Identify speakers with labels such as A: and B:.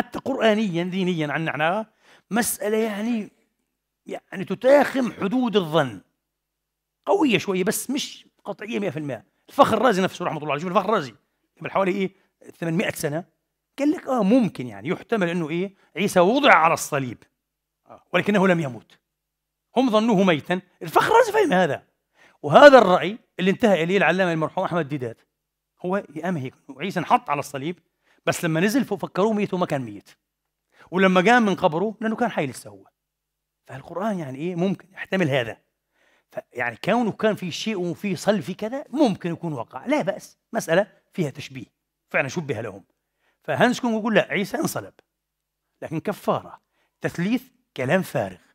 A: حتى قرآنيا دينيا عنعناها مسألة يعني يعني تتاخم حدود الظن قوية شوية بس مش قطعية 100% الفخر الرازي نفسه رحمة الله عليه الفخر الرازي قبل حوالي إيه 800 سنة قال لك آه ممكن يعني يحتمل إنه إيه عيسى وضع على الصليب آه، ولكنه لم يموت هم ظنوه ميتا الفخر الرازي فهم هذا وهذا الرأي اللي انتهى إليه العلامة المرحوم أحمد ديدات هو يا عيسى انحط على الصليب بس لما نزل فكروه ميت وما كان ميت ولما جاء من قبره لانه كان حي لسه هو فالقران يعني ايه ممكن يحتمل هذا يعني كونه كان في شيء وفي صلب كذا ممكن يكون وقع لا باس مساله فيها تشبيه فعلا شبه لهم فهانس يقول لا عيسى انصلب لكن كفاره تثليث كلام فارغ